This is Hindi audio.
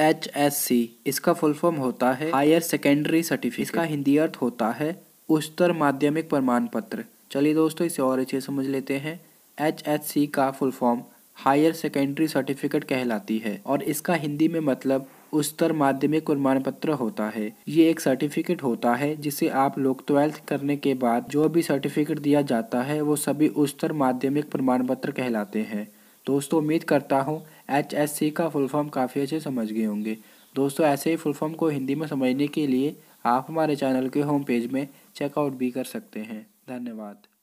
एच एस सी इसका फुल फॉर्म होता है हायर सेकेंडरी सर्टिफिकेट इसका हिंदी अर्थ होता है उच्चतर माध्यमिक प्रमाण पत्र चलिए दोस्तों इसे और अच्छे समझ लेते हैं एच एच सी का full form higher secondary certificate कहलाती है और इसका हिंदी में मतलब उच्चतर माध्यमिक प्रमाण पत्र होता है ये एक सर्टिफिकेट होता है जिसे आप लोग ट्वेल्थ करने के बाद जो भी सर्टिफिकेट दिया जाता है वो सभी उच्चतर माध्यमिक प्रमाण पत्र कहलाते हैं दोस्तों उम्मीद करता हूँ एच एस सी का फुल फॉर्म काफ़ी अच्छे समझ गए होंगे दोस्तों ऐसे ही फुल फॉर्म को हिंदी में समझने के लिए आप हमारे चैनल के होम पेज में चेकआउट भी कर सकते हैं धन्यवाद